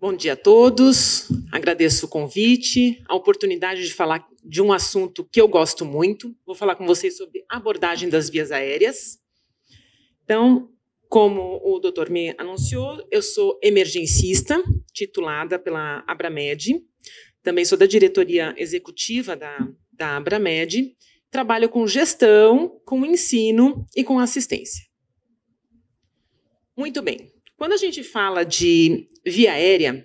Bom dia a todos. Agradeço o convite, a oportunidade de falar de um assunto que eu gosto muito. Vou falar com vocês sobre abordagem das vias aéreas. Então, como o Dr. Me anunciou, eu sou emergencista, titulada pela Abramed. Também sou da diretoria executiva da, da Abramed. Trabalho com gestão, com ensino e com assistência. Muito bem. Quando a gente fala de via aérea,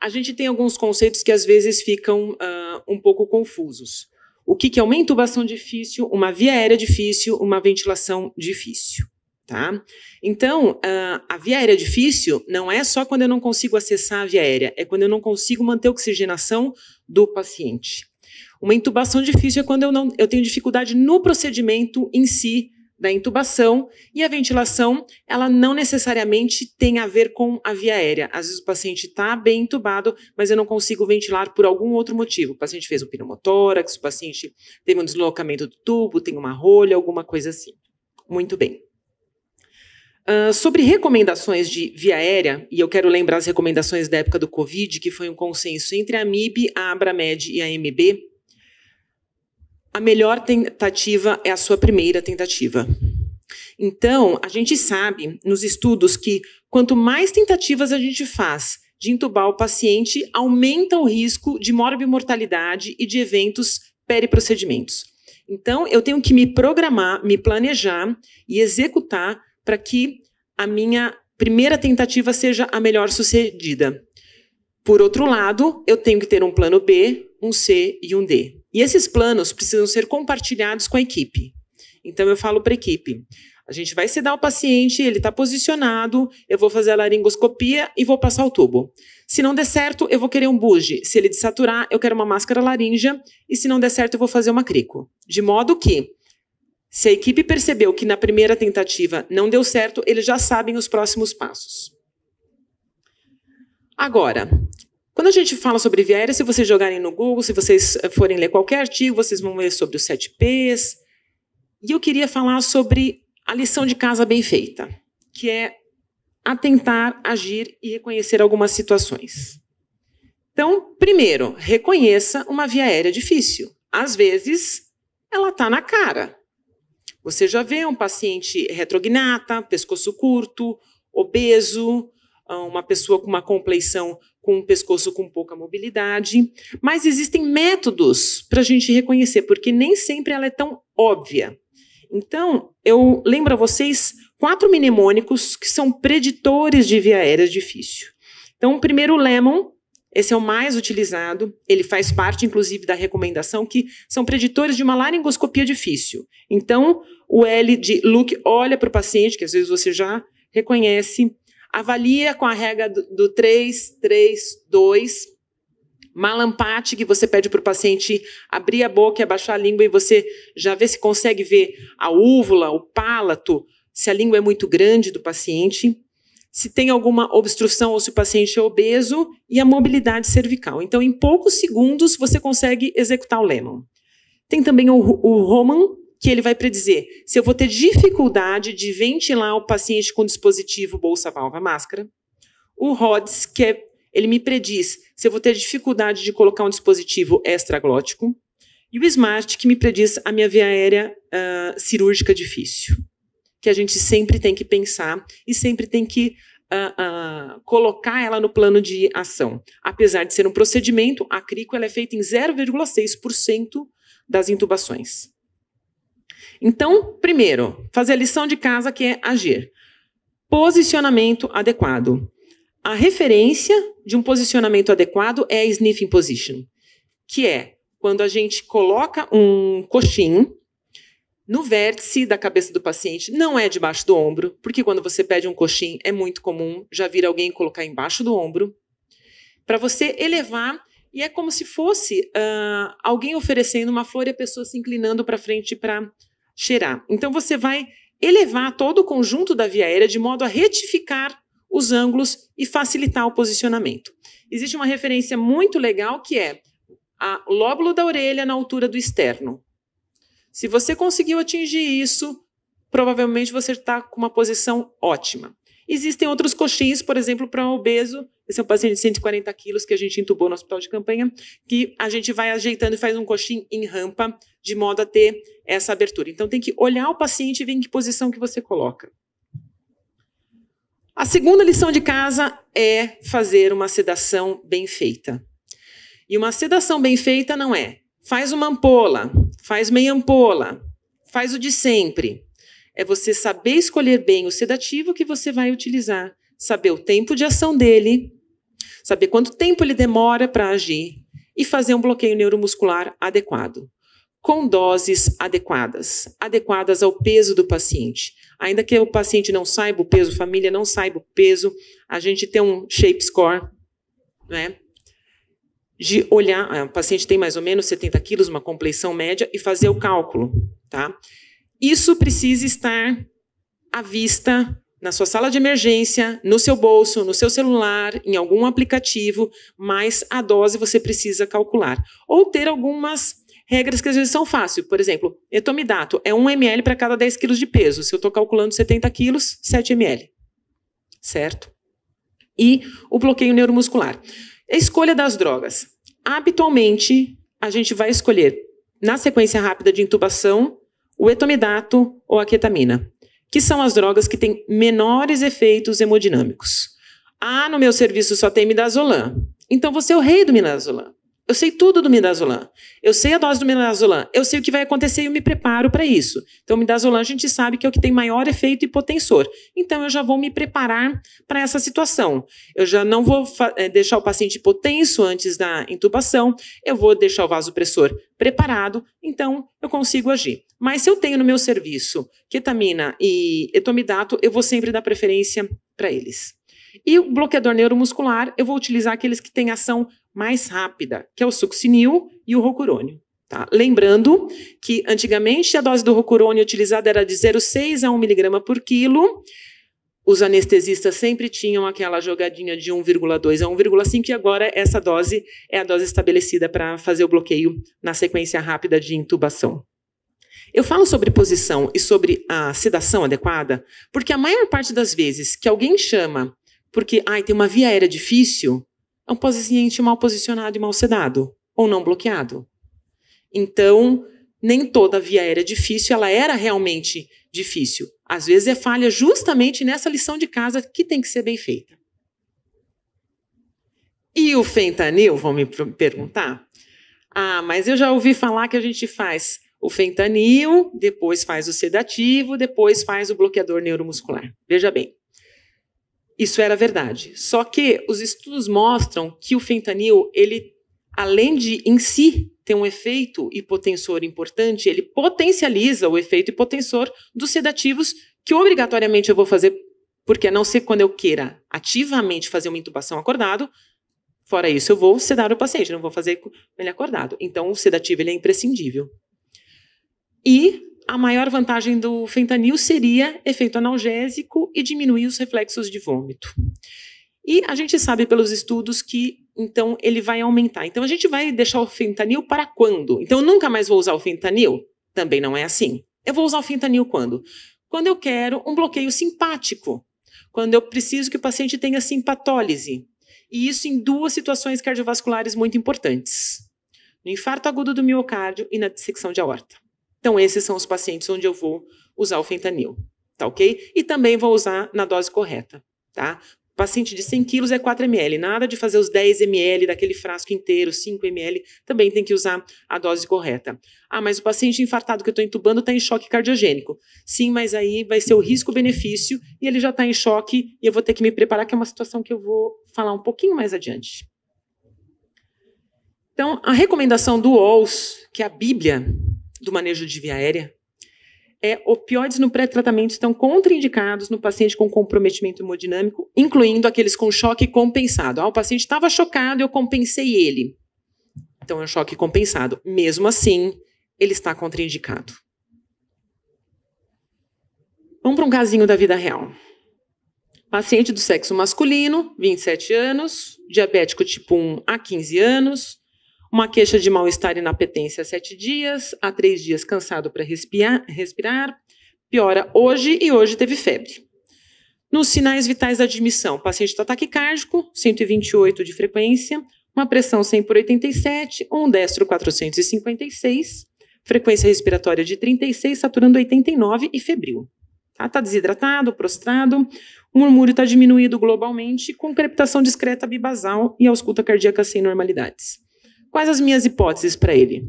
a gente tem alguns conceitos que às vezes ficam uh, um pouco confusos. O que, que é uma intubação difícil, uma via aérea difícil, uma ventilação difícil? Tá? Então, uh, a via aérea difícil não é só quando eu não consigo acessar a via aérea, é quando eu não consigo manter a oxigenação do paciente. Uma intubação difícil é quando eu, não, eu tenho dificuldade no procedimento em si da intubação e a ventilação, ela não necessariamente tem a ver com a via aérea. Às vezes o paciente está bem intubado, mas eu não consigo ventilar por algum outro motivo. O paciente fez um pneumotórax, o paciente teve um deslocamento do tubo, tem uma rolha, alguma coisa assim. Muito bem. Uh, sobre recomendações de via aérea, e eu quero lembrar as recomendações da época do Covid, que foi um consenso entre a MIB, a Abramed e a MB, a melhor tentativa é a sua primeira tentativa. Então, a gente sabe nos estudos que quanto mais tentativas a gente faz de intubar o paciente, aumenta o risco de morbimortalidade e de eventos periprocedimentos. Então, eu tenho que me programar, me planejar e executar para que a minha primeira tentativa seja a melhor sucedida. Por outro lado, eu tenho que ter um plano B, um C e um D. E esses planos precisam ser compartilhados com a equipe. Então eu falo para a equipe: a gente vai sedar o paciente, ele está posicionado, eu vou fazer a laringoscopia e vou passar o tubo. Se não der certo, eu vou querer um buge. Se ele desaturar, eu quero uma máscara laríngea. E se não der certo, eu vou fazer uma crico. De modo que, se a equipe percebeu que na primeira tentativa não deu certo, eles já sabem os próximos passos. Agora, quando a gente fala sobre viéria, se vocês jogarem no Google, se vocês eh, forem ler qualquer artigo, vocês vão ler sobre os 7Ps. E eu queria falar sobre a lição de casa bem feita, que é atentar, agir e reconhecer algumas situações. Então, primeiro, reconheça uma via aérea difícil. Às vezes, ela está na cara. Você já vê um paciente retrognata, pescoço curto, obeso, uma pessoa com uma compleição com um pescoço com pouca mobilidade. Mas existem métodos para a gente reconhecer, porque nem sempre ela é tão óbvia. Então, eu lembro a vocês quatro mnemônicos que são preditores de via aérea difícil. Então, o primeiro, o Lemon, esse é o mais utilizado. Ele faz parte, inclusive, da recomendação que são preditores de uma laringoscopia difícil. Então, o L de look, olha para o paciente, que às vezes você já reconhece. Avalia com a regra do, do 3, 3, 2, malampate, que você pede para o paciente abrir a boca e abaixar a língua e você já vê se consegue ver a úvula, o palato, se a língua é muito grande do paciente, se tem alguma obstrução ou se o paciente é obeso e a mobilidade cervical. Então, em poucos segundos, você consegue executar o LEMON. Tem também o, o Roman, que ele vai predizer se eu vou ter dificuldade de ventilar o paciente com dispositivo bolsa, válvula, máscara. O RODS, que é, ele me prediz se eu vou ter dificuldade de colocar um dispositivo extraglótico. E o SMART, que me prediz a minha via aérea uh, cirúrgica difícil. Que a gente sempre tem que pensar e sempre tem que Uh, uh, colocar ela no plano de ação. Apesar de ser um procedimento, a crico ela é feita em 0,6% das intubações. Então, primeiro, fazer a lição de casa que é agir. Posicionamento adequado. A referência de um posicionamento adequado é a sniffing position, que é quando a gente coloca um coxim no vértice da cabeça do paciente, não é debaixo do ombro, porque quando você pede um coxim é muito comum já vir alguém colocar embaixo do ombro, para você elevar e é como se fosse uh, alguém oferecendo uma flor e a pessoa se inclinando para frente para cheirar. Então você vai elevar todo o conjunto da via aérea de modo a retificar os ângulos e facilitar o posicionamento. Existe uma referência muito legal que é a lóbulo da orelha na altura do externo. Se você conseguiu atingir isso, provavelmente você está com uma posição ótima. Existem outros coxins, por exemplo, para obeso. Esse é um paciente de 140 quilos que a gente entubou no hospital de campanha, que a gente vai ajeitando e faz um coxim em rampa, de modo a ter essa abertura. Então tem que olhar o paciente e ver em que posição que você coloca. A segunda lição de casa é fazer uma sedação bem feita. E uma sedação bem feita não é faz uma ampola, faz meia ampola, faz o de sempre. É você saber escolher bem o sedativo que você vai utilizar, saber o tempo de ação dele, saber quanto tempo ele demora para agir e fazer um bloqueio neuromuscular adequado, com doses adequadas, adequadas ao peso do paciente. Ainda que o paciente não saiba o peso, família não saiba o peso, a gente tem um shape score, né? de olhar, é, o paciente tem mais ou menos 70 quilos, uma compleição média, e fazer o cálculo, tá? isso precisa estar à vista na sua sala de emergência, no seu bolso, no seu celular, em algum aplicativo, mas a dose você precisa calcular. Ou ter algumas regras que às vezes são fáceis. Por exemplo, etomidato é 1 ml para cada 10 quilos de peso. Se eu estou calculando 70 quilos, 7 ml. Certo? E o bloqueio neuromuscular. A escolha das drogas. Habitualmente, a gente vai escolher na sequência rápida de intubação o etomidato ou a ketamina, que são as drogas que têm menores efeitos hemodinâmicos. Ah, no meu serviço só tem midazolam. Então você é o rei do midazolam. Eu sei tudo do midazolam. Eu sei a dose do midazolam. Eu sei o que vai acontecer e eu me preparo para isso. Então, o midazolam a gente sabe que é o que tem maior efeito hipotensor. Então, eu já vou me preparar para essa situação. Eu já não vou eh, deixar o paciente hipotenso antes da intubação. Eu vou deixar o vasopressor preparado. Então, eu consigo agir. Mas se eu tenho no meu serviço ketamina e etomidato, eu vou sempre dar preferência para eles. E o bloqueador neuromuscular, eu vou utilizar aqueles que têm ação mais rápida, que é o succinil e o rocurônio. Tá? Lembrando que antigamente a dose do rocurônio utilizada era de 0,6 a 1 miligrama por quilo. Os anestesistas sempre tinham aquela jogadinha de 1,2 a 1,5 e agora essa dose é a dose estabelecida para fazer o bloqueio na sequência rápida de intubação. Eu falo sobre posição e sobre a sedação adequada porque a maior parte das vezes que alguém chama porque ai, tem uma via aérea difícil, é um paciente mal posicionado e mal sedado, ou não bloqueado. Então, nem toda via aérea é difícil, ela era realmente difícil. Às vezes é falha justamente nessa lição de casa que tem que ser bem feita. E o fentanil, vão me perguntar? Ah, mas eu já ouvi falar que a gente faz o fentanil, depois faz o sedativo, depois faz o bloqueador neuromuscular. Veja bem, isso era verdade. Só que os estudos mostram que o fentanil, ele, além de em si ter um efeito hipotensor importante, ele potencializa o efeito hipotensor dos sedativos que obrigatoriamente eu vou fazer, porque a não ser quando eu queira ativamente fazer uma intubação acordado, fora isso eu vou sedar o paciente, não vou fazer ele acordado. Então o sedativo ele é imprescindível. E a maior vantagem do fentanil seria efeito analgésico e diminuir os reflexos de vômito. E a gente sabe pelos estudos que então ele vai aumentar. Então a gente vai deixar o fentanil para quando? Então eu nunca mais vou usar o fentanil? Também não é assim. Eu vou usar o fentanil quando? Quando eu quero um bloqueio simpático, quando eu preciso que o paciente tenha simpatólise. E isso em duas situações cardiovasculares muito importantes: no infarto agudo do miocárdio e na dissecção de aorta. Então, esses são os pacientes onde eu vou usar o fentanil, tá ok? E também vou usar na dose correta, tá? Paciente de 100 quilos é 4 ml, nada de fazer os 10 ml daquele frasco inteiro, 5 ml, também tem que usar a dose correta. Ah, mas o paciente infartado que eu estou entubando está em choque cardiogênico. Sim, mas aí vai ser o risco-benefício e ele já está em choque e eu vou ter que me preparar, que é uma situação que eu vou falar um pouquinho mais adiante. Então, a recomendação do OLS, que é a Bíblia do manejo de via aérea, é, opioides no pré-tratamento estão contraindicados no paciente com comprometimento hemodinâmico, incluindo aqueles com choque compensado. Ah, o paciente estava chocado, eu compensei ele. Então, é um choque compensado. Mesmo assim, ele está contraindicado. Vamos para um casinho da vida real. Paciente do sexo masculino, 27 anos, diabético tipo 1 há 15 anos, uma queixa de mal-estar e inapetência há sete dias, há três dias cansado para respirar, respirar, piora hoje e hoje teve febre. Nos sinais vitais da admissão, paciente está taquicárdico, 128 de frequência, uma pressão 100 por 87, um destro 456, frequência respiratória de 36, saturando 89 e febril. Está tá desidratado, prostrado, o murmúrio está diminuído globalmente, com crepitação discreta bibasal e ausculta cardíaca sem normalidades. Quais as minhas hipóteses para ele?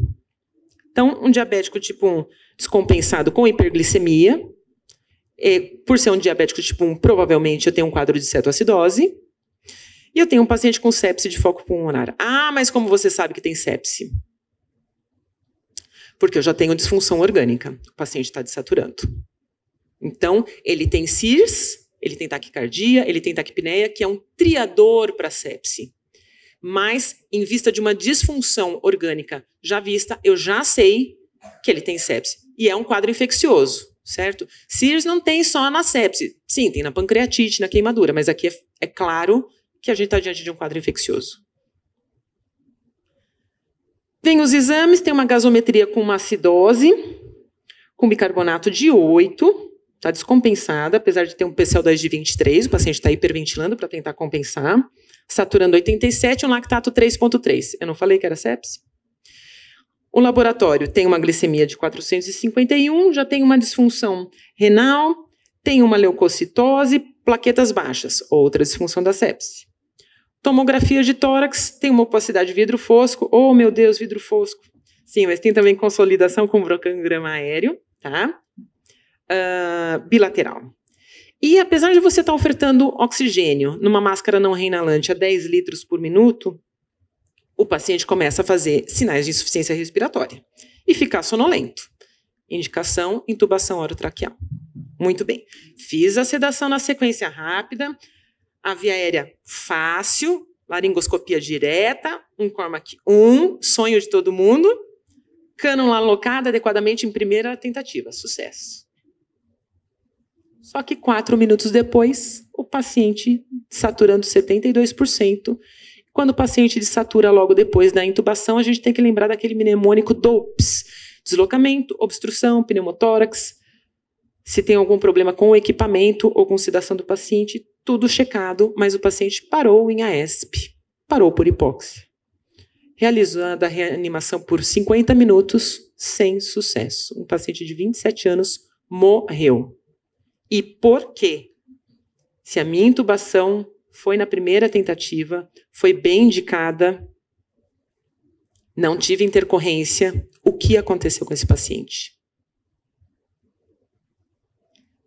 Então, um diabético tipo 1 descompensado com hiperglicemia, por ser um diabético tipo 1, provavelmente eu tenho um quadro de cetoacidose, e eu tenho um paciente com sepse de foco pulmonar. Ah, mas como você sabe que tem sepse? Porque eu já tenho disfunção orgânica, o paciente está desaturando. Então, ele tem CIRS, ele tem taquicardia, ele tem taquipneia, que é um triador para sepse mas em vista de uma disfunção orgânica já vista, eu já sei que ele tem sepse. E é um quadro infeccioso, certo? Sears não tem só na sepse. Sim, tem na pancreatite, na queimadura, mas aqui é, é claro que a gente está diante de um quadro infeccioso. Vem os exames, tem uma gasometria com uma acidose, com bicarbonato de 8, está descompensada, apesar de ter um PCL2 de 23, o paciente está hiperventilando para tentar compensar saturando 87 e um lactato 3,3. Eu não falei que era sepse? O laboratório tem uma glicemia de 451, já tem uma disfunção renal, tem uma leucocitose, plaquetas baixas, outra disfunção da sepse. Tomografia de tórax tem uma opacidade vidro fosco, oh meu Deus, vidro fosco. Sim, mas tem também consolidação com brocangrama aéreo, tá? Uh, bilateral. E apesar de você estar tá ofertando oxigênio numa máscara não reinalante a 10 litros por minuto, o paciente começa a fazer sinais de insuficiência respiratória e ficar sonolento. Indicação: intubação orotraqueal. Muito bem. Fiz a sedação na sequência rápida, a via aérea fácil, laringoscopia direta, um Cormac 1, sonho de todo mundo, cânula alocada adequadamente em primeira tentativa, sucesso. Só que quatro minutos depois, o paciente saturando 72%. Quando o paciente desatura logo depois da intubação, a gente tem que lembrar daquele mnemônico DOPS: deslocamento, obstrução, pneumotórax. Se tem algum problema com o equipamento ou com sedação do paciente, tudo checado, mas o paciente parou em AESP, parou por hipóxia. Realizada a reanimação por 50 minutos, sem sucesso. Um paciente de 27 anos morreu e por quê. Se a minha intubação foi na primeira tentativa, foi bem indicada, não tive intercorrência, o que aconteceu com esse paciente?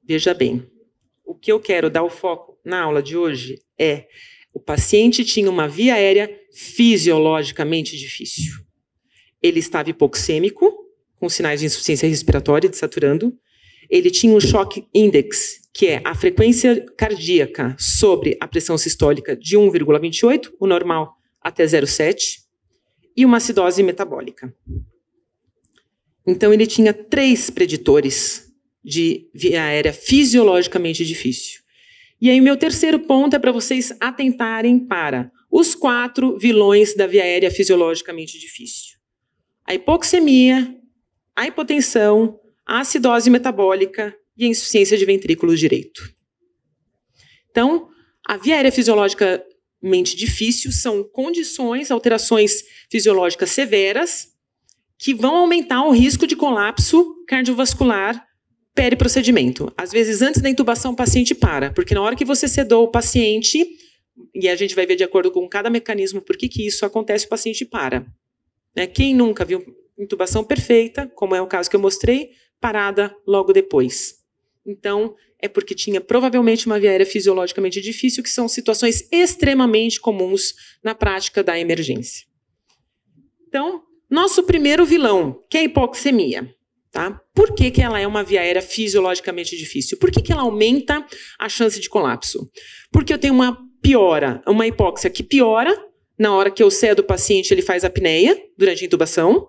Veja bem, o que eu quero dar o foco na aula de hoje é o paciente tinha uma via aérea fisiologicamente difícil. Ele estava hipoxêmico, com sinais de insuficiência respiratória, desaturando, ele tinha um choque index, que é a frequência cardíaca sobre a pressão sistólica de 1,28, o normal até 0,7, e uma acidose metabólica. Então, ele tinha três preditores de via aérea fisiologicamente difícil. E aí, meu terceiro ponto é para vocês atentarem para os quatro vilões da via aérea fisiologicamente difícil: a hipoxemia, a hipotensão, a acidose metabólica e a insuficiência de ventrículo direito. Então, a via aérea fisiologicamente difícil são condições, alterações fisiológicas severas que vão aumentar o risco de colapso cardiovascular periprocedimento. Às vezes, antes da intubação, o paciente para, porque na hora que você sedou o paciente, e a gente vai ver de acordo com cada mecanismo por que, que isso acontece, o paciente para. Né? Quem nunca viu intubação perfeita, como é o caso que eu mostrei, parada logo depois. Então, é porque tinha provavelmente uma via aérea fisiologicamente difícil, que são situações extremamente comuns na prática da emergência. Então, nosso primeiro vilão, que é a hipoxemia. Tá? Por que, que ela é uma via aérea fisiologicamente difícil? Por que, que ela aumenta a chance de colapso? Porque eu tenho uma piora, uma hipóxia que piora na hora que eu cedo o paciente, ele faz apneia durante a intubação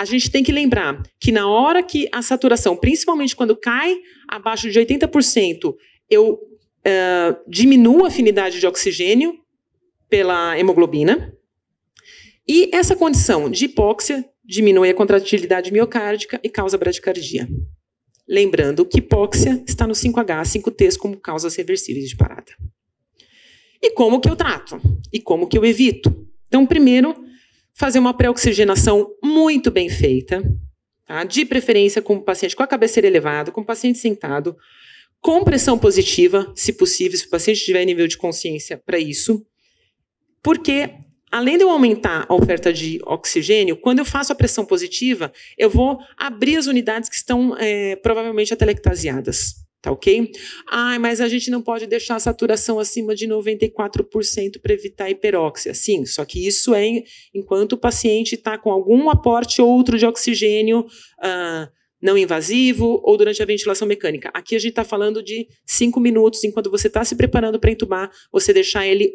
a gente tem que lembrar que na hora que a saturação, principalmente quando cai abaixo de 80%, eu uh, diminuo a afinidade de oxigênio pela hemoglobina. E essa condição de hipóxia diminui a contratilidade miocárdica e causa bradicardia. Lembrando que hipóxia está no 5H, 5Ts como causas reversíveis de parada. E como que eu trato? E como que eu evito? Então, primeiro, fazer uma pré-oxigenação muito bem feita, tá? de preferência com o paciente com a cabeceira elevada, com o paciente sentado, com pressão positiva, se possível, se o paciente tiver nível de consciência para isso, porque além de eu aumentar a oferta de oxigênio, quando eu faço a pressão positiva, eu vou abrir as unidades que estão é, provavelmente atelectasiadas. Tá ok? Ai, mas a gente não pode deixar a saturação acima de 94% para evitar hiperóxia. Sim, só que isso é enquanto o paciente está com algum aporte outro de oxigênio uh, não invasivo ou durante a ventilação mecânica. Aqui a gente está falando de 5 minutos, enquanto você está se preparando para entubar, você deixar ele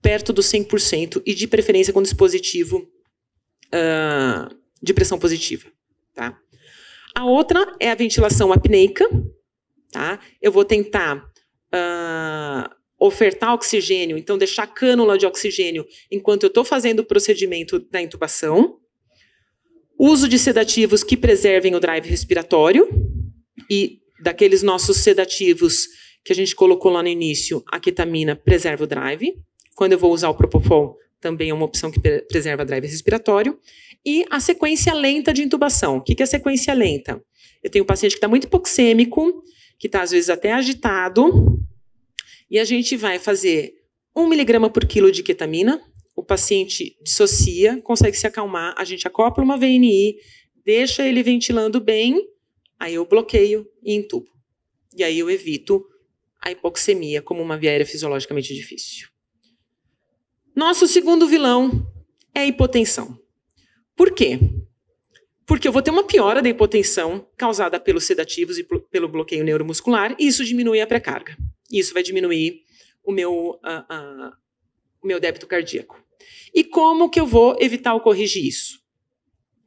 perto dos 100% e de preferência com dispositivo uh, de pressão positiva. Tá? A outra é a ventilação apneica, tá? Eu vou tentar uh, ofertar oxigênio, então deixar cânula de oxigênio enquanto eu estou fazendo o procedimento da intubação. Uso de sedativos que preservem o drive respiratório e daqueles nossos sedativos que a gente colocou lá no início, a ketamina preserva o drive. Quando eu vou usar o propofol, também é uma opção que preserva o drive respiratório. E a sequência lenta de intubação. O que é a sequência lenta? Eu tenho um paciente que está muito hipoxêmico, que está às vezes até agitado, e a gente vai fazer 1 miligrama por quilo de ketamina, o paciente dissocia, consegue se acalmar, a gente acopla uma VNI, deixa ele ventilando bem, aí eu bloqueio e entubo. E aí eu evito a hipoxemia como uma via aérea fisiologicamente difícil. Nosso segundo vilão é a hipotensão. Por quê? Porque eu vou ter uma piora da hipotensão causada pelos sedativos e pelo bloqueio neuromuscular, e isso diminui a pré-carga. Isso vai diminuir o meu, o meu débito cardíaco. E como que eu vou evitar ou corrigir isso?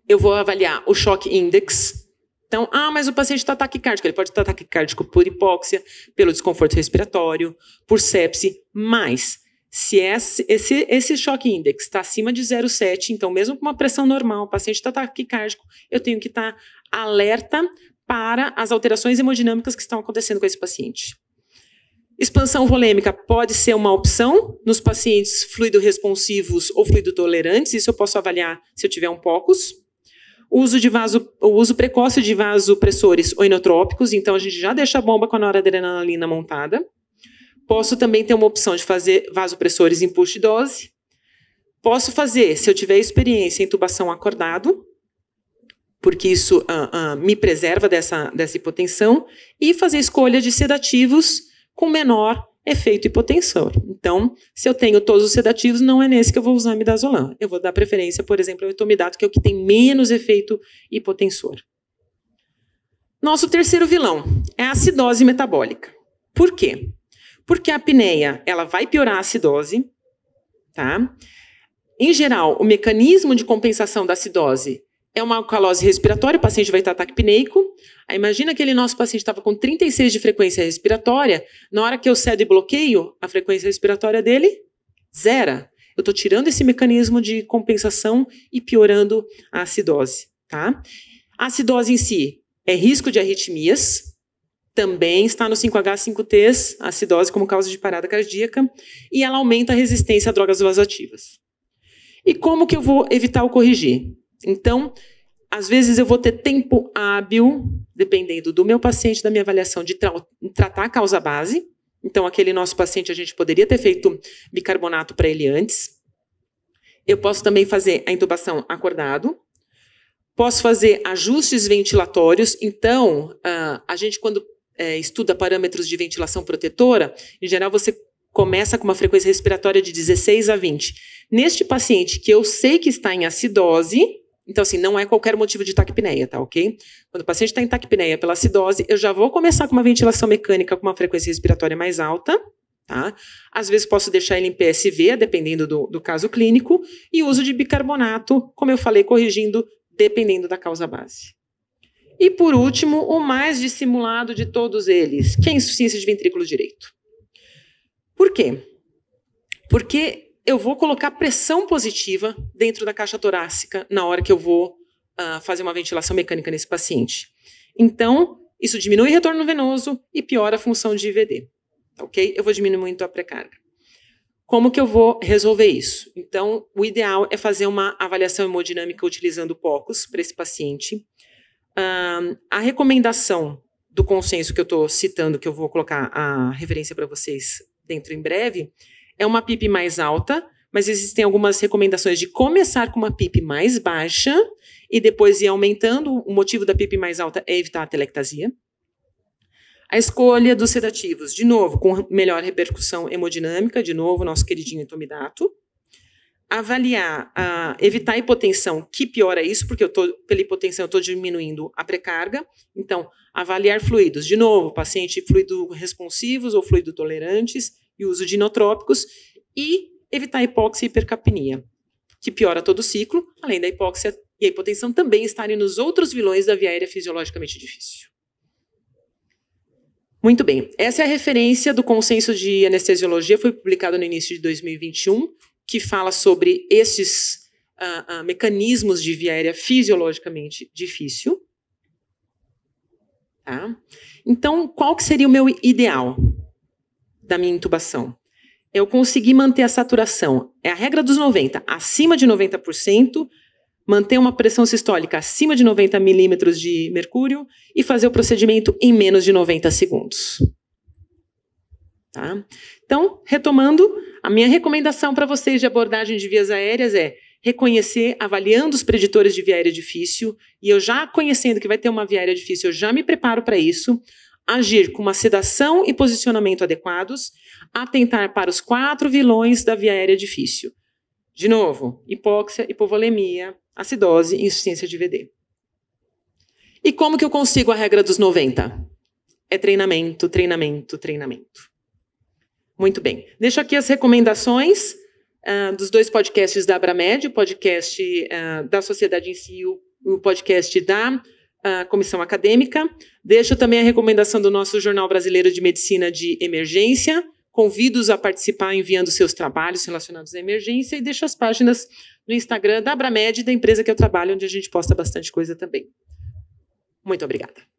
Eu vou avaliar o choque index. Então, ah, mas o paciente está taquicárdico. Ele pode estar tá ataque taquicárdico por hipóxia, pelo desconforto respiratório, por sepse, mas se esse, é esse, esse choque index está acima de 0,7, então, mesmo com uma pressão normal, o paciente está taquicárdico, eu tenho que estar tá alerta para as alterações hemodinâmicas que estão acontecendo com esse paciente. Expansão volêmica pode ser uma opção nos pacientes fluido responsivos ou fluido tolerantes, isso eu posso avaliar se eu tiver um POCUS. O uso, de vaso, o uso precoce de vasopressores ou inotrópicos, então a gente já deixa a bomba com a noradrenalina montada. Posso também ter uma opção de fazer vasopressores em push dose. Posso fazer, se eu tiver experiência, intubação acordado, porque isso uh, uh, me preserva dessa, dessa hipotensão, e fazer escolha de sedativos com menor efeito hipotensor. Então, se eu tenho todos os sedativos, não é nesse que eu vou usar midazolam. Eu vou dar preferência, por exemplo, ao etomidato, que é o que tem menos efeito hipotensor. Nosso terceiro vilão é a acidose metabólica. Por quê? Porque a apneia, ela vai piorar a acidose, tá? Em geral, o mecanismo de compensação da acidose é uma alcalose respiratória, o paciente vai estar ataque Aí imagina aquele nosso paciente estava com 36 de frequência respiratória, na hora que eu cedo e bloqueio, a frequência respiratória dele zera. Eu estou tirando esse mecanismo de compensação e piorando a acidose, tá? A acidose em si é risco de arritmias, também está no 5H5Ts, acidose como causa de parada cardíaca, e ela aumenta a resistência a drogas vasoativas. E como que eu vou evitar ou corrigir? Então, às vezes eu vou ter tempo hábil, dependendo do meu paciente, da minha avaliação, de tra tratar a causa base. Então, aquele nosso paciente, a gente poderia ter feito bicarbonato para ele antes. Eu posso também fazer a intubação acordado, Posso fazer ajustes ventilatórios. Então, ah, a gente, quando é, estuda parâmetros de ventilação protetora, em geral você começa com uma frequência respiratória de 16 a 20. Neste paciente que eu sei que está em acidose, então assim, não é qualquer motivo de taquipneia, tá ok? Quando o paciente está em taquipneia pela acidose, eu já vou começar com uma ventilação mecânica com uma frequência respiratória mais alta, tá? Às vezes posso deixar ele em PSV, dependendo do, do caso clínico, e uso de bicarbonato, como eu falei, corrigindo, dependendo da causa base. E por último, o mais dissimulado de todos eles, que é a insuficiência de ventrículo direito. Por quê? Porque eu vou colocar pressão positiva dentro da caixa torácica na hora que eu vou uh, fazer uma ventilação mecânica nesse paciente. Então, isso diminui o retorno venoso e piora a função de IVD. Tá ok? Eu vou diminuir muito a pré-carga. Como que eu vou resolver isso? Então, o ideal é fazer uma avaliação hemodinâmica utilizando POCUS para esse paciente a recomendação do consenso que eu estou citando, que eu vou colocar a referência para vocês dentro em breve, é uma PIP mais alta, mas existem algumas recomendações de começar com uma PIP mais baixa e depois ir aumentando. O motivo da PIP mais alta é evitar a telectasia. A escolha dos sedativos, de novo, com melhor repercussão hemodinâmica, de novo, nosso queridinho etomidato avaliar, uh, evitar a hipotensão, que piora isso, porque eu tô, pela hipotensão eu estou diminuindo a precarga. Então, avaliar fluidos. De novo, paciente fluido responsivos ou fluido tolerantes e uso de inotrópicos. E evitar hipóxia e hipercapnia, que piora todo o ciclo, além da hipóxia e a hipotensão também estarem nos outros vilões da via aérea fisiologicamente difícil. Muito bem, essa é a referência do consenso de anestesiologia, foi publicado no início de 2021, que fala sobre esses uh, uh, mecanismos de via aérea fisiologicamente difícil. Tá? Então, qual que seria o meu ideal da minha intubação? Eu consegui manter a saturação. É a regra dos 90, acima de 90%, manter uma pressão sistólica acima de 90 milímetros de mercúrio e fazer o procedimento em menos de 90 segundos. Tá? Então, retomando, a minha recomendação para vocês de abordagem de vias aéreas é reconhecer, avaliando os preditores de via aérea difícil, e eu já conhecendo que vai ter uma via aérea difícil, eu já me preparo para isso, agir com uma sedação e posicionamento adequados, atentar para os quatro vilões da via aérea difícil. De novo, hipóxia, hipovolemia, acidose e insuficiência de VD. E como que eu consigo a regra dos 90? É treinamento, treinamento, treinamento. Muito bem. Deixo aqui as recomendações uh, dos dois podcasts da Abramed, o podcast uh, da sociedade em si o, o podcast da uh, comissão acadêmica. Deixo também a recomendação do nosso Jornal Brasileiro de Medicina de Emergência. Convido-os a participar enviando seus trabalhos relacionados à emergência e deixo as páginas no Instagram da Abramed, da empresa que eu trabalho, onde a gente posta bastante coisa também. Muito obrigada.